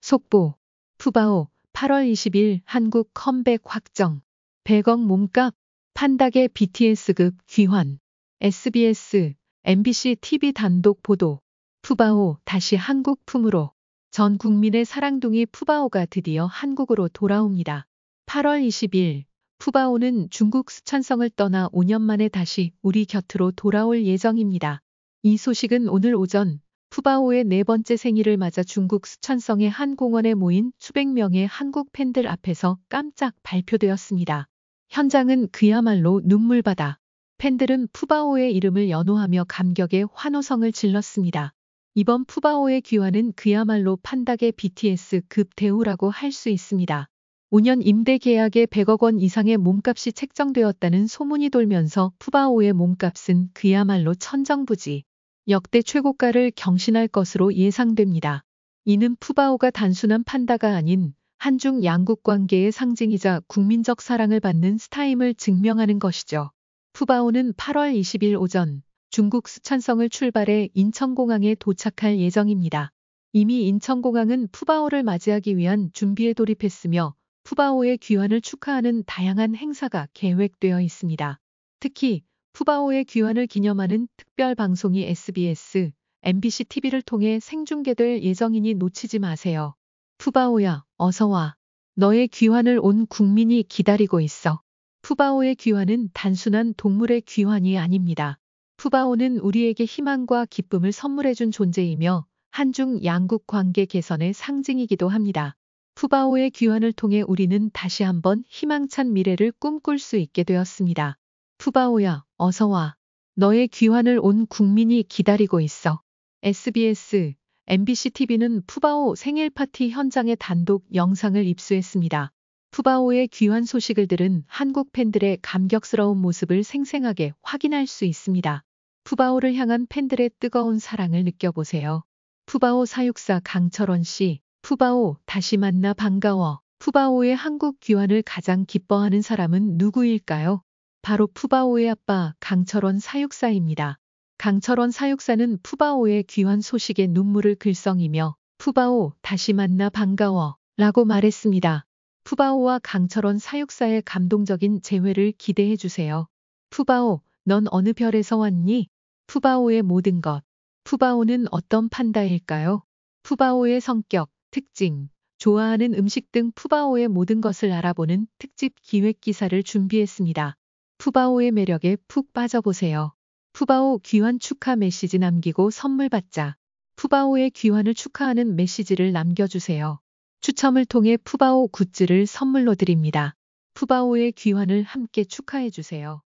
속보 푸바오 8월 20일 한국 컴백 확정 100억 몸값 판닥의 BTS급 귀환 SBS MBC TV 단독 보도 푸바오 다시 한국 품으로 전 국민의 사랑둥이 푸바오가 드디어 한국으로 돌아옵니다. 8월 20일 푸바오는 중국 수천성을 떠나 5년 만에 다시 우리 곁으로 돌아올 예정입니다. 이 소식은 오늘 오전 푸바오의 네 번째 생일을 맞아 중국 수천성의한 공원에 모인 수백 명의 한국 팬들 앞에서 깜짝 발표되었습니다. 현장은 그야말로 눈물바다. 팬들은 푸바오의 이름을 연호하며 감격의 환호성을 질렀습니다. 이번 푸바오의 귀환은 그야말로 판닥의 BTS 급 대우라고 할 수 있습니다. 5년 임대 계약에 100억 원 이상의 몸값이 책정되었다는 소문이 돌면서 푸바오의 몸값은 그야말로 천정부지, 역대 최고가를 경신할 것으로 예상됩니다. 이는 푸바오가 단순한 판다가 아닌 한중 양국 관계의 상징이자 국민적 사랑을 받는 스타임을 증명하는 것이죠. 푸바오는 8월 20일 오전 중국 수찬성을 출발해 인천공항에 도착할 예정입니다. 이미 인천공항은 푸바오를 맞이하기 위한 준비에 돌입했으며 푸바오의 귀환을 축하하는 다양한 행사가 계획되어 있습니다. 특히 푸바오의 귀환을 기념하는 특별 방송이 SBS, MBC TV를 통해 생중계될 예정이니 놓치지 마세요. 푸바오야, 어서 와. 너의 귀환을 온 국민이 기다리고 있어. 푸바오의 귀환은 단순한 동물의 귀환이 아닙니다. 푸바오는 우리에게 희망과 기쁨을 선물해준 존재이며 한중 양국 관계 개선의 상징이기도 합니다. 푸바오의 귀환을 통해 우리는 다시 한번 희망찬 미래를 꿈꿀 수 있게 되었습니다. 푸바오야, 어서 와. 너의 귀환을 온 국민이 기다리고 있어. SBS, MBC TV는 푸바오 생일 파티 현장의 단독 영상을 입수했습니다. 푸바오의 귀환 소식을 들은 한국 팬들의 감격스러운 모습을 생생하게 확인할 수 있습니다. 푸바오를 향한 팬들의 뜨거운 사랑을 느껴보세요. 푸바오 사육사 강철원 씨, 푸바오, 다시 만나 반가워. 푸바오의 한국 귀환을 가장 기뻐하는 사람은 누구일까요? 바로 푸바오의 아빠 강철원 사육사입니다. 강철원 사육사는 푸바오의 귀환 소식에 눈물을 글썽이며 푸바오, 다시 만나 반가워. 라고 말했습니다. 푸바오와 강철원 사육사의 감동적인 재회를 기대해 주세요. 푸바오, 넌 어느 별에서 왔니? 푸바오의 모든 것. 푸바오는 어떤 판다일까요? 푸바오의 성격, 특징, 좋아하는 음식 등 푸바오의 모든 것을 알아보는 특집 기획 기사를 준비했습니다. 푸바오의 매력에 푹 빠져보세요. 푸바오 귀환 축하 메시지 남기고 선물 받자. 푸바오의 귀환을 축하하는 메시지를 남겨주세요. 추첨을 통해 푸바오 굿즈를 선물로 드립니다. 푸바오의 귀환을 함께 축하해주세요.